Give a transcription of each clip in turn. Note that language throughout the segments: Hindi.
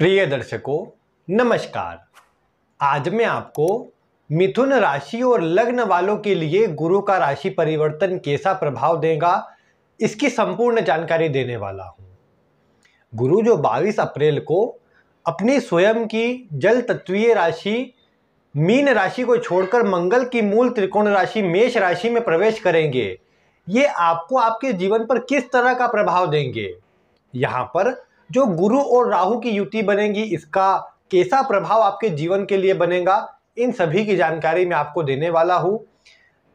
प्रिय दर्शकों नमस्कार आज मैं आपको मिथुन राशि और लग्न वालों के लिए गुरु का राशि परिवर्तन कैसा प्रभाव देगा इसकी संपूर्ण जानकारी देने वाला हूँ गुरु जो 22 अप्रैल को अपनी स्वयं की जल तत्वीय राशि मीन राशि को छोड़कर मंगल की मूल त्रिकोण राशि मेष राशि में प्रवेश करेंगे ये आपको आपके जीवन पर किस तरह का प्रभाव देंगे यहाँ पर जो गुरु और राहु की युति बनेगी इसका कैसा प्रभाव आपके जीवन के लिए बनेगा इन सभी की जानकारी मैं आपको देने वाला हूँ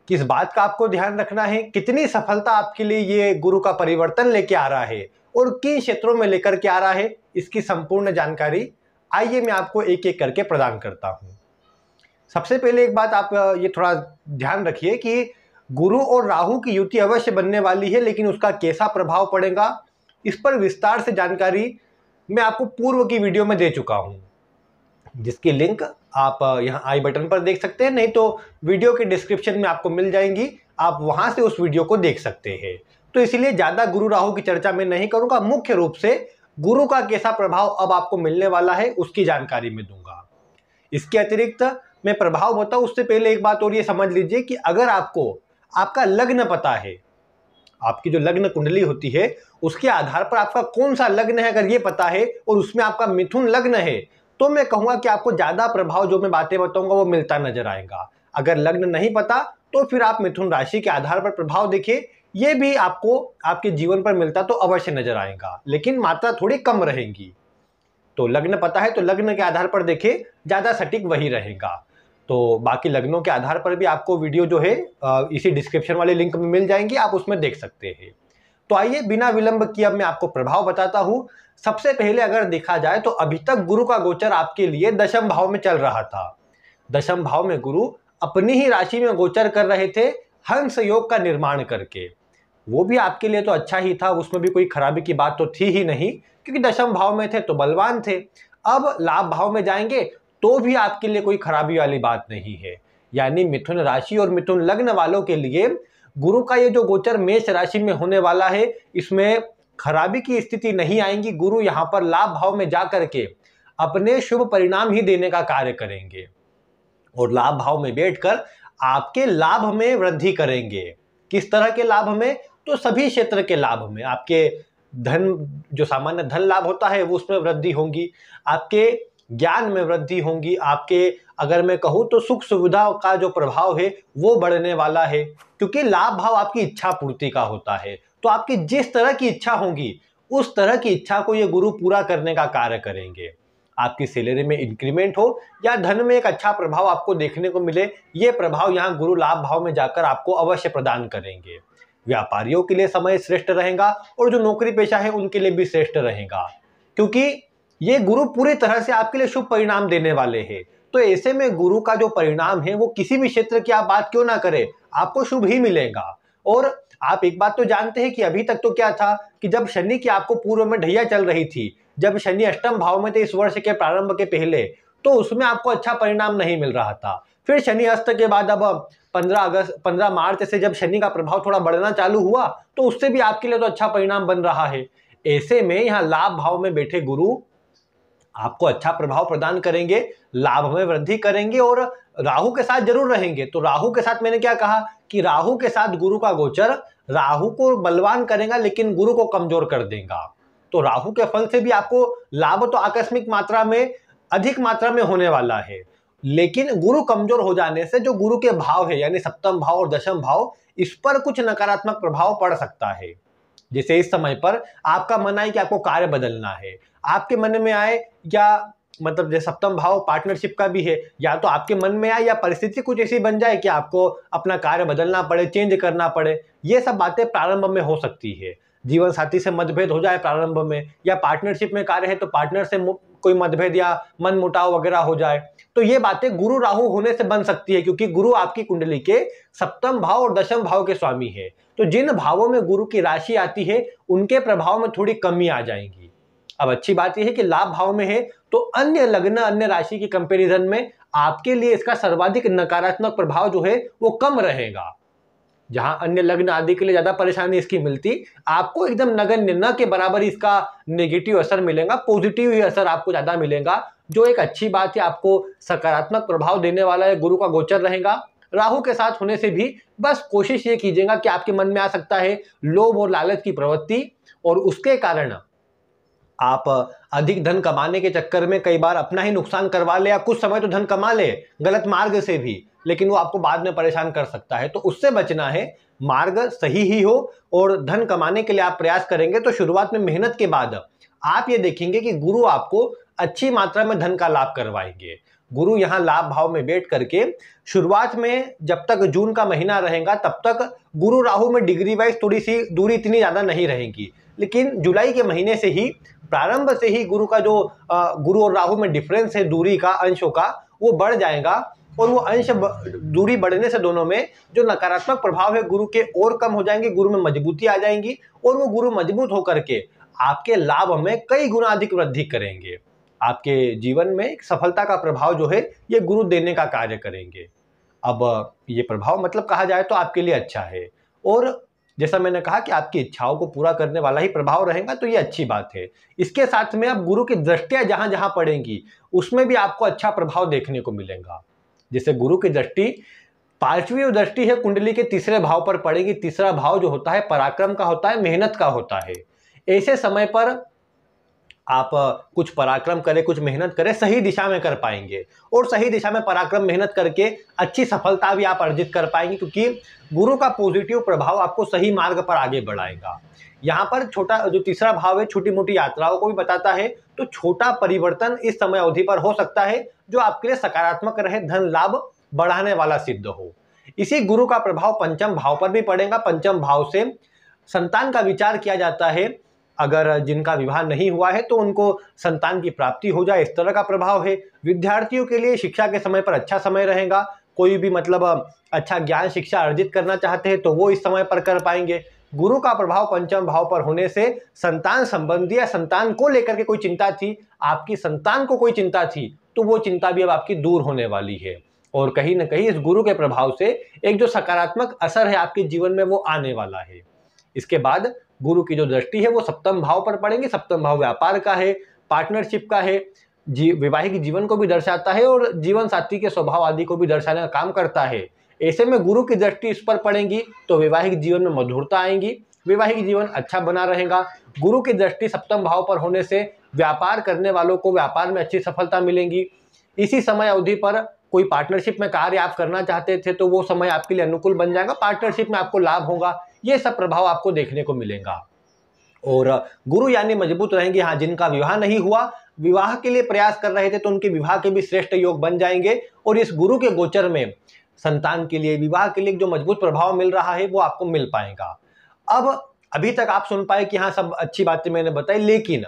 किस बात का आपको ध्यान रखना है कितनी सफलता आपके लिए ये गुरु का परिवर्तन लेके आ रहा है और किन क्षेत्रों में लेकर के आ रहा है इसकी संपूर्ण जानकारी आइए मैं आपको एक एक करके प्रदान करता हूँ सबसे पहले एक बात आप ये थोड़ा ध्यान रखिए कि गुरु और राहु की युति अवश्य बनने वाली है लेकिन उसका कैसा प्रभाव पड़ेगा इस पर विस्तार से जानकारी मैं आपको पूर्व की वीडियो में दे चुका हूँ जिसकी लिंक आप यहाँ आई बटन पर देख सकते हैं नहीं तो वीडियो के डिस्क्रिप्शन में आपको मिल जाएंगी आप वहाँ से उस वीडियो को देख सकते हैं तो इसलिए ज़्यादा गुरु राहु की चर्चा मैं नहीं करूँगा मुख्य रूप से गुरु का कैसा प्रभाव अब आपको मिलने वाला है उसकी जानकारी मैं दूंगा इसके अतिरिक्त मैं प्रभाव बताऊँ उससे पहले एक बात और ये समझ लीजिए कि अगर आपको आपका लग्न पता है आपकी जो लग्न कुंडली होती है उसके आधार पर आपका कौन सा लग्न है अगर ये पता है और उसमें आपका मिथुन लग्न है तो मैं कहूँगा कि आपको ज़्यादा प्रभाव जो मैं बातें बताऊँगा वो मिलता नजर आएगा अगर लग्न नहीं पता तो फिर आप मिथुन राशि के आधार पर प्रभाव देखिए ये भी आपको आपके जीवन पर मिलता तो अवश्य नजर आएगा लेकिन मात्रा थोड़ी कम रहेगी तो लग्न पता है तो लग्न के आधार पर देखे ज़्यादा सटीक वही रहेगा तो बाकी लग्नों के आधार पर भी आपको वीडियो जो है इसी डिस्क्रिप्शन वाले लिंक में मिल जाएंगी आप उसमें देख सकते हैं तो आइए बिना विलंब किए मैं आपको प्रभाव बताता हूँ सबसे पहले अगर देखा जाए तो अभी तक गुरु का गोचर आपके लिए दशम भाव में चल रहा था दशम भाव में गुरु अपनी ही राशि में गोचर कर रहे थे हंस योग का निर्माण करके वो भी आपके लिए तो अच्छा ही था उसमें भी कोई खराबी की बात तो थी ही नहीं क्योंकि दशम भाव में थे तो बलवान थे अब लाभ भाव में जाएंगे तो भी आपके लिए कोई खराबी वाली बात नहीं है यानी मिथुन राशि और मिथुन लग्न वालों के लिए गुरु का ये जो गोचर मेष राशि में होने वाला है इसमें खराबी की स्थिति नहीं आएंगी गुरु यहाँ पर लाभ भाव में जा करके अपने शुभ परिणाम ही देने का कार्य करेंगे और लाभ भाव में बैठकर आपके लाभ में वृद्धि करेंगे किस तरह के लाभ में तो सभी क्षेत्र के लाभ में आपके धन जो सामान्य धन लाभ होता है वो उसमें वृद्धि होगी आपके ज्ञान में वृद्धि होंगी आपके अगर मैं कहूँ तो सुख सुविधा का जो प्रभाव है वो बढ़ने वाला है क्योंकि लाभ भाव आपकी इच्छा पूर्ति का होता है तो आपकी जिस तरह की इच्छा होगी उस तरह की इच्छा को ये गुरु पूरा करने का कार्य करेंगे आपकी सैलरी में इंक्रीमेंट हो या धन में एक अच्छा प्रभाव आपको देखने को मिले ये प्रभाव यहाँ गुरु लाभ भाव में जाकर आपको अवश्य प्रदान करेंगे व्यापारियों के लिए समय श्रेष्ठ रहेगा और जो नौकरी पेशा है उनके लिए भी श्रेष्ठ रहेगा क्योंकि ये गुरु पूरी तरह से आपके लिए शुभ परिणाम देने वाले हैं तो ऐसे में गुरु का जो परिणाम है वो किसी भी क्षेत्र की आप बात क्यों ना करें आपको शुभ ही मिलेगा और आप एक बात तो जानते हैं कि अभी तक तो क्या था कि जब शनि की आपको पूर्व में ढैया चल रही थी जब शनि अष्टम भाव में थे इस वर्ष के प्रारंभ के पहले तो उसमें आपको अच्छा परिणाम नहीं मिल रहा था फिर शनि अस्त के बाद अब 15 अगस्त 15 मार्च से जब शनि का प्रभाव थोड़ा बढ़ना चालू हुआ तो उससे भी आपके लिए तो अच्छा परिणाम बन रहा है ऐसे में यहाँ लाभ भाव में बैठे गुरु आपको अच्छा प्रभाव प्रदान करेंगे लाभ में वृद्धि करेंगे और राहु के साथ जरूर रहेंगे तो राहु के साथ मैंने क्या कहा कि राहु के साथ गुरु का गोचर राहु को बलवान करेगा लेकिन गुरु को कमजोर कर देगा तो राहु के फल से भी आपको लाभ तो आकस्मिक मात्रा में अधिक मात्रा में होने वाला है लेकिन गुरु कमजोर हो जाने से जो गुरु के भाव है यानी सप्तम भाव और दशम भाव इस पर कुछ नकारात्मक प्रभाव पड़ सकता है जैसे इस समय पर आपका मन है कि आपको कार्य बदलना है आपके मन में आए या मतलब जैसे सप्तम भाव पार्टनरशिप का भी है या तो आपके मन में आए या परिस्थिति कुछ ऐसी बन जाए कि आपको अपना कार्य बदलना पड़े चेंज करना पड़े ये सब बातें प्रारंभ में हो सकती है जीवन साथी से मतभेद हो जाए प्रारंभ में या पार्टनरशिप में कार्य है तो पार्टनर से कोई मतभेद या मन मुटाव वगैरह हो जाए तो ये बातें गुरु राहु होने से बन सकती है क्योंकि गुरु आपकी कुंडली के सप्तम भाव और दशम भाव के स्वामी है तो जिन भावों में गुरु की राशि आती है उनके प्रभाव में थोड़ी कमी आ जाएगी अब अच्छी बात यह है कि लाभ भाव में है तो अन्य लग्न अन्य राशि के कंपेरिजन में आपके लिए इसका सर्वाधिक नकारात्मक प्रभाव जो है वो कम रहेगा जहां अन्य लग्न आदि के लिए ज्यादा परेशानी इसकी मिलती आपको एकदम नगर न के बराबर इसका नेगेटिव असर मिलेगा पॉजिटिव ही असर आपको ज्यादा मिलेगा जो एक अच्छी बात है आपको सकारात्मक प्रभाव देने वाला है गुरु का गोचर रहेगा राहु के साथ होने से भी बस कोशिश ये कीजिएगा कि आपके मन में आ सकता है लोभ और लालच की प्रवृत्ति और उसके कारण आप अधिक धन कमाने के चक्कर में कई बार अपना ही नुकसान करवा ले या कुछ समय तो धन कमा ले गलत मार्ग से भी लेकिन वो आपको बाद में परेशान कर सकता है तो उससे बचना है मार्ग सही ही हो और धन कमाने के लिए आप प्रयास करेंगे तो शुरुआत में मेहनत के बाद आप ये देखेंगे कि गुरु आपको अच्छी मात्रा में धन का लाभ करवाएंगे गुरु यहाँ लाभ भाव में बैठ करके शुरुआत में जब तक जून का महीना रहेगा तब तक गुरु राहु में डिग्री वाइज थोड़ी सी दूरी इतनी ज़्यादा नहीं रहेगी लेकिन जुलाई के महीने से ही प्रारंभ से ही गुरु का जो गुरु और राहु में डिफरेंस है दूरी का अंशों का वो बढ़ जाएगा और वो अंश दूरी बढ़ने से दोनों में जो नकारात्मक प्रभाव है गुरु के और कम हो जाएंगे गुरु में मजबूती आ जाएंगी और वो गुरु मजबूत होकर के आपके लाभ में कई गुना अधिक वृद्धि करेंगे आपके जीवन में एक सफलता का प्रभाव जो है ये गुरु देने का कार्य करेंगे अब ये प्रभाव मतलब कहा जाए तो आपके लिए अच्छा है और जैसा मैंने कहा कि आपकी इच्छाओं को पूरा करने वाला ही प्रभाव रहेगा तो ये अच्छी बात है इसके साथ में आप गुरु की दृष्टियाँ जहाँ जहाँ पड़ेंगी उसमें भी आपको अच्छा प्रभाव देखने को मिलेगा जैसे गुरु की दृष्टि पांचवी दृष्टि है कुंडली के तीसरे भाव पर पड़ेगी तीसरा भाव जो होता है पराक्रम का होता है मेहनत का होता है ऐसे समय पर आप कुछ पराक्रम करें कुछ मेहनत करें सही दिशा में कर पाएंगे और सही दिशा में पराक्रम मेहनत करके अच्छी सफलता भी आप अर्जित कर पाएंगे क्योंकि गुरु का पॉजिटिव प्रभाव आपको सही मार्ग पर आगे बढ़ाएगा यहाँ पर छोटा जो तीसरा भाव है छोटी मोटी यात्राओं को भी बताता है तो छोटा परिवर्तन इस समय अवधि पर हो सकता है जो आपके लिए सकारात्मक रहे धन लाभ बढ़ाने वाला सिद्ध हो इसी गुरु का प्रभाव पंचम भाव पर भी पड़ेगा पंचम भाव से संतान का विचार किया जाता है अगर जिनका विवाह नहीं हुआ है तो उनको संतान की प्राप्ति हो जाए इस तरह का प्रभाव है विद्यार्थियों के लिए शिक्षा के समय पर अच्छा समय रहेगा कोई भी मतलब अच्छा ज्ञान शिक्षा अर्जित करना चाहते हैं तो वो इस समय पर कर पाएंगे गुरु का प्रभाव पंचम भाव पर होने से संतान संबंधी या संतान को लेकर के कोई चिंता थी आपकी संतान को कोई चिंता थी तो वो चिंता भी अब आपकी दूर होने वाली है और कहीं ना कहीं इस गुरु के प्रभाव से एक जो सकारात्मक असर है आपके जीवन में वो आने वाला है इसके बाद गुरु की जो दृष्टि है वो सप्तम भाव पर पड़ेंगे सप्तम भाव व्यापार का है पार्टनरशिप का है जी वैवाहिक जीवन को भी दर्शाता है और जीवन साथी के स्वभाव आदि को भी दर्शाने का काम करता है ऐसे में गुरु की दृष्टि इस पर पड़ेगी तो वैवाहिक जीवन में मधुरता आएंगी वैवाहिक जीवन अच्छा बना रहेगा गुरु की दृष्टि सप्तम भाव पर होने से व्यापार करने वालों को व्यापार में अच्छी सफलता मिलेगी इसी समय अवधि पर कोई पार्टनरशिप में कार्य आप करना चाहते थे तो वो समय आपके लिए अनुकूल बन जाएगा पार्टनरशिप में आपको लाभ होगा ये सब प्रभाव आपको देखने को मिलेगा और गुरु यानी मजबूत रहेंगे हाँ जिनका विवाह नहीं हुआ विवाह के लिए प्रयास कर रहे थे तो उनके विवाह के भी श्रेष्ठ योग बन जाएंगे और इस गुरु के गोचर में संतान के लिए विवाह के लिए जो मजबूत प्रभाव मिल रहा है वो आपको मिल पाएगा अब अभी तक आप सुन पाए कि हाँ सब अच्छी बातें मैंने बताई लेकिन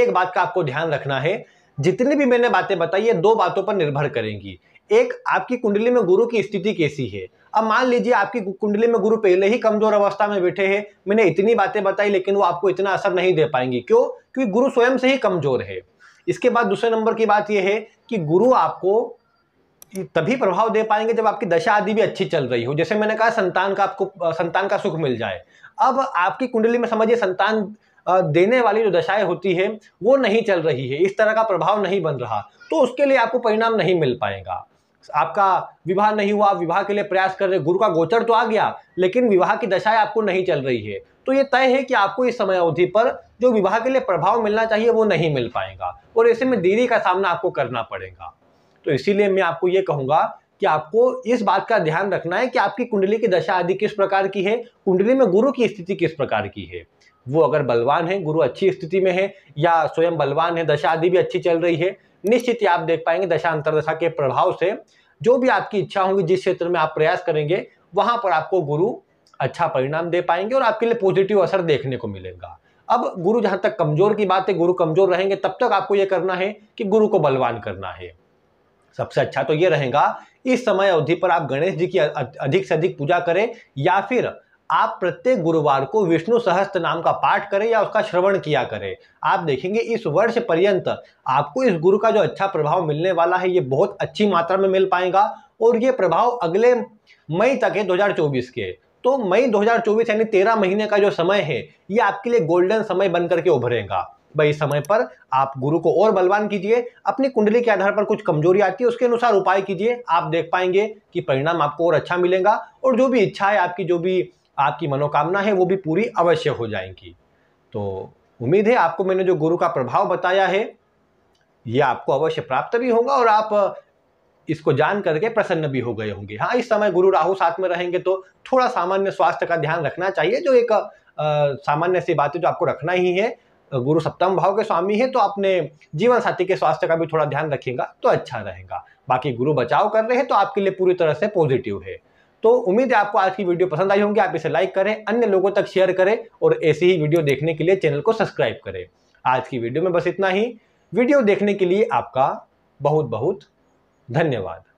एक बात का आपको ध्यान रखना है जितनी भी मैंने बातें बताई है दो बातों पर निर्भर करेंगी एक आपकी कुंडली में गुरु की स्थिति कैसी है अब मान लीजिए आपकी कुंडली में गुरु पहले ही कमजोर अवस्था में बैठे हैं मैंने इतनी बातें बताई लेकिन वो आपको इतना असर नहीं दे पाएंगे क्यों क्योंकि गुरु स्वयं से ही कमजोर है इसके बाद दूसरे नंबर की बात यह है कि गुरु आपको तभी प्रभाव दे पाएंगे जब आपकी दशा आदि भी अच्छी चल रही हो जैसे मैंने कहा संतान का आपको संतान का सुख मिल जाए अब आपकी कुंडली में समझिए संतान देने वाली जो दशाएं होती है वो नहीं चल रही है इस तरह का प्रभाव नहीं बन रहा तो उसके लिए आपको परिणाम नहीं मिल पाएगा आपका विवाह नहीं हुआ आप विवाह के लिए प्रयास कर रहे गुरु का गोचर तो आ गया लेकिन विवाह की दशाएं आपको नहीं चल रही है तो ये तय है कि आपको इस समय अवधि पर जो विवाह के लिए प्रभाव मिलना चाहिए वो नहीं मिल पाएगा और ऐसे में देरी का सामना आपको करना पड़ेगा तो इसीलिए मैं आपको ये कहूँगा कि आपको इस बात का ध्यान रखना है कि आपकी कुंडली की दशा आदि किस प्रकार की है कुंडली में गुरु की स्थिति किस प्रकार की है वो अगर बलवान है गुरु अच्छी स्थिति में है या स्वयं बलवान है दशा आदि भी अच्छी चल रही है निश्चित ही आप देख पाएंगे दशा अंतरदशा के प्रभाव से जो भी आपकी इच्छा होंगी जिस क्षेत्र में आप प्रयास करेंगे वहां पर आपको गुरु अच्छा परिणाम दे पाएंगे और आपके लिए पॉजिटिव असर देखने को मिलेगा अब गुरु जहां तक कमजोर की बात है गुरु कमजोर रहेंगे तब तक आपको ये करना है कि गुरु को बलवान करना है सबसे अच्छा तो ये रहेगा इस समय अवधि पर आप गणेश जी की अधिक से अधिक पूजा करें या फिर आप प्रत्येक गुरुवार को विष्णु सहस्त्र नाम का पाठ करें या उसका श्रवण किया करें आप देखेंगे इस वर्ष पर्यंत आपको इस गुरु का जो अच्छा प्रभाव मिलने वाला है ये बहुत अच्छी मात्रा में मिल पाएगा और ये प्रभाव अगले मई तक है दो के तो मई 2024 यानी तेरह महीने का जो समय है ये आपके लिए गोल्डन समय बन करके उभरेगा भाई समय पर आप गुरु को और बलवान कीजिए अपनी कुंडली के आधार पर कुछ कमजोरी आती है उसके अनुसार उपाय कीजिए आप देख पाएंगे कि परिणाम आपको और अच्छा मिलेगा और जो भी इच्छा है आपकी जो भी आपकी मनोकामना है वो भी पूरी अवश्य हो जाएंगी तो उम्मीद है आपको मैंने जो गुरु का प्रभाव बताया है ये आपको अवश्य प्राप्त भी होगा और आप इसको जान करके प्रसन्न भी हो गए होंगे हाँ इस समय गुरु राहु साथ में रहेंगे तो थोड़ा सामान्य स्वास्थ्य का ध्यान रखना चाहिए जो एक सामान्य सी बात है जो आपको रखना ही है गुरु सप्तम भाव के स्वामी है तो अपने जीवन साथी के स्वास्थ्य का भी थोड़ा ध्यान रखेगा तो अच्छा रहेगा बाकी गुरु बचाव कर रहे हैं तो आपके लिए पूरी तरह से पॉजिटिव है तो उम्मीद है आपको आज की वीडियो पसंद आई होंगी आप इसे लाइक करें अन्य लोगों तक शेयर करें और ऐसी ही वीडियो देखने के लिए चैनल को सब्सक्राइब करें आज की वीडियो में बस इतना ही वीडियो देखने के लिए आपका बहुत बहुत धन्यवाद